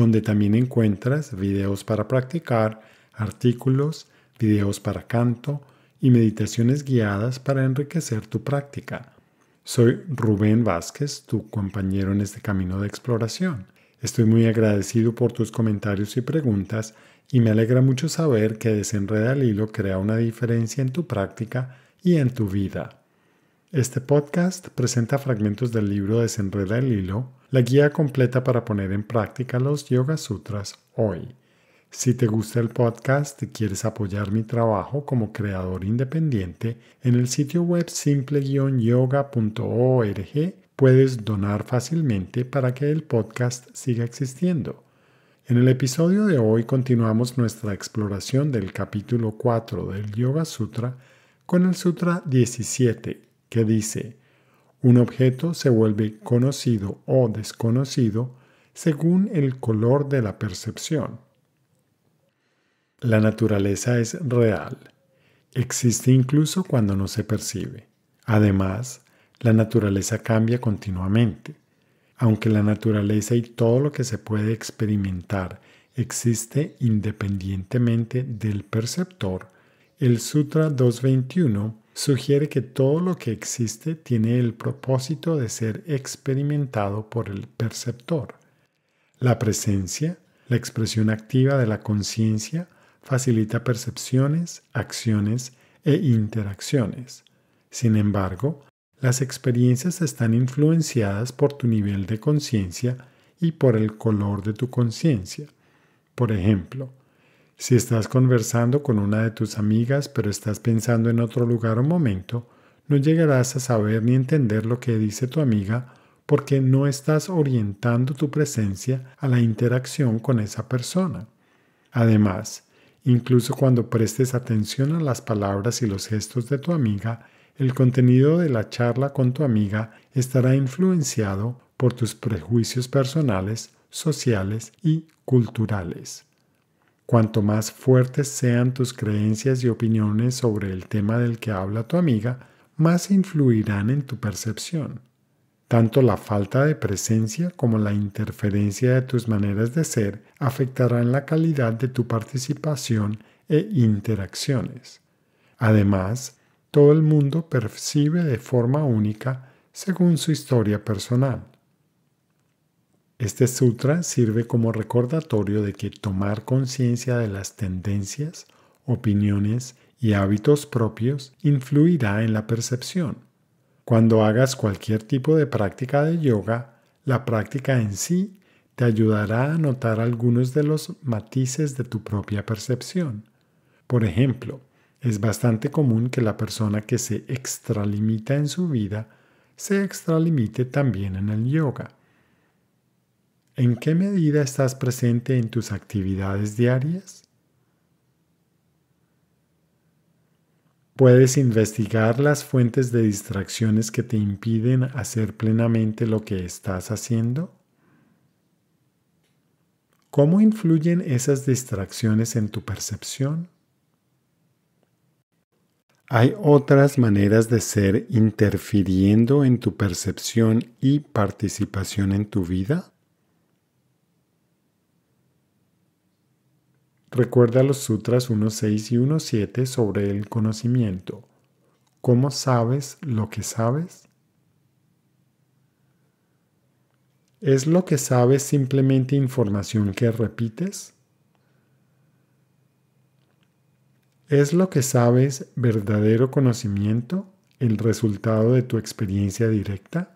donde también encuentras videos para practicar, artículos, videos para canto y meditaciones guiadas para enriquecer tu práctica. Soy Rubén Vázquez, tu compañero en este camino de exploración. Estoy muy agradecido por tus comentarios y preguntas y me alegra mucho saber que Desenreda el Hilo crea una diferencia en tu práctica y en tu vida. Este podcast presenta fragmentos del libro Desenreda el Hilo, la guía completa para poner en práctica los Yoga Sutras hoy. Si te gusta el podcast y quieres apoyar mi trabajo como creador independiente, en el sitio web simple-yoga.org puedes donar fácilmente para que el podcast siga existiendo. En el episodio de hoy continuamos nuestra exploración del capítulo 4 del Yoga Sutra con el Sutra 17, que dice, un objeto se vuelve conocido o desconocido según el color de la percepción. La naturaleza es real. Existe incluso cuando no se percibe. Además, la naturaleza cambia continuamente. Aunque la naturaleza y todo lo que se puede experimentar existe independientemente del perceptor, el Sutra 221 sugiere que todo lo que existe tiene el propósito de ser experimentado por el perceptor. La presencia, la expresión activa de la conciencia, facilita percepciones, acciones e interacciones. Sin embargo, las experiencias están influenciadas por tu nivel de conciencia y por el color de tu conciencia. Por ejemplo, si estás conversando con una de tus amigas pero estás pensando en otro lugar o momento, no llegarás a saber ni entender lo que dice tu amiga porque no estás orientando tu presencia a la interacción con esa persona. Además, incluso cuando prestes atención a las palabras y los gestos de tu amiga, el contenido de la charla con tu amiga estará influenciado por tus prejuicios personales, sociales y culturales. Cuanto más fuertes sean tus creencias y opiniones sobre el tema del que habla tu amiga, más influirán en tu percepción. Tanto la falta de presencia como la interferencia de tus maneras de ser afectarán la calidad de tu participación e interacciones. Además, todo el mundo percibe de forma única según su historia personal. Este sutra sirve como recordatorio de que tomar conciencia de las tendencias, opiniones y hábitos propios influirá en la percepción. Cuando hagas cualquier tipo de práctica de yoga, la práctica en sí te ayudará a notar algunos de los matices de tu propia percepción. Por ejemplo, es bastante común que la persona que se extralimita en su vida se extralimite también en el yoga. ¿En qué medida estás presente en tus actividades diarias? Puedes investigar las fuentes de distracciones que te impiden hacer plenamente lo que estás haciendo. ¿Cómo influyen esas distracciones en tu percepción? Hay otras maneras de ser interfiriendo en tu percepción y participación en tu vida. Recuerda los sutras 1.6 y 1.7 sobre el conocimiento. ¿Cómo sabes lo que sabes? ¿Es lo que sabes simplemente información que repites? ¿Es lo que sabes verdadero conocimiento, el resultado de tu experiencia directa?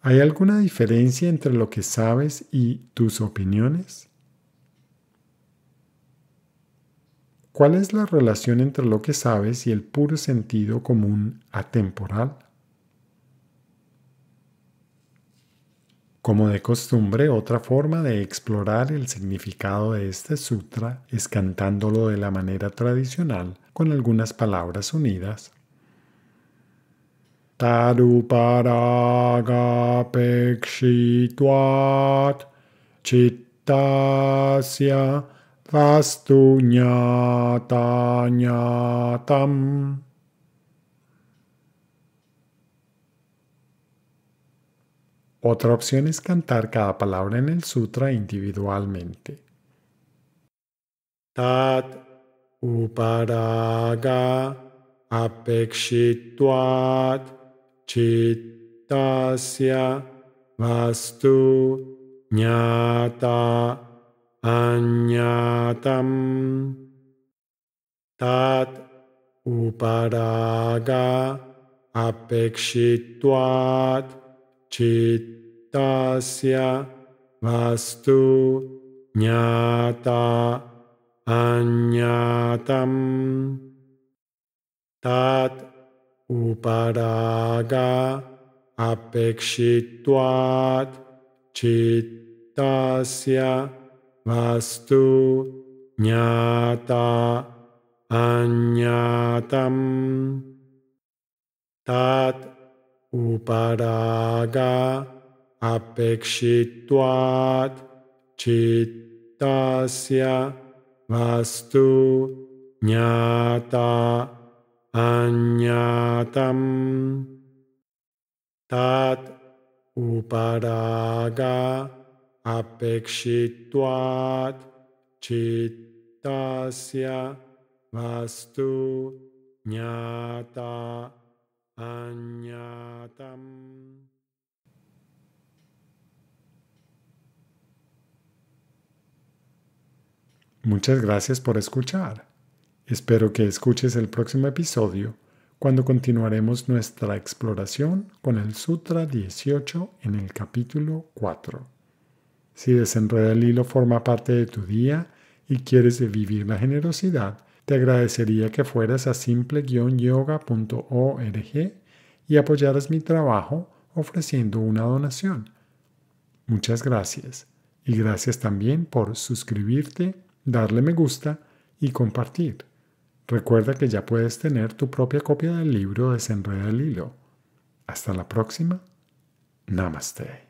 ¿Hay alguna diferencia entre lo que sabes y tus opiniones? ¿Cuál es la relación entre lo que sabes y el puro sentido común atemporal? Como de costumbre, otra forma de explorar el significado de este sutra es cantándolo de la manera tradicional con algunas palabras unidas taduparagapeksitvat cittasya vastu chittasya ñatam. Otra opción es cantar cada palabra en el sutra individualmente. Tat uparaga चित्तास्य वस्तु ज्ञाता अज्ञातम् तात् उपराग अपेक्षित्वात् चित्तास्य वस्तु ज्ञाता अज्ञातम् तात् uparaga apekshitvat cittasya vastu nyata anyatam tat uparaga apekshitvat cittasya vastu nyata anyatam Añatam tat uparaga Apekshituat chittasya vastu ñata añatam. Muchas gracias por escuchar. Espero que escuches el próximo episodio cuando continuaremos nuestra exploración con el Sutra 18 en el capítulo 4. Si desenreda el hilo forma parte de tu día y quieres vivir la generosidad, te agradecería que fueras a simple-yoga.org y apoyaras mi trabajo ofreciendo una donación. Muchas gracias y gracias también por suscribirte, darle me gusta y compartir. Recuerda que ya puedes tener tu propia copia del libro Desenreda el Hilo. Hasta la próxima. Namaste.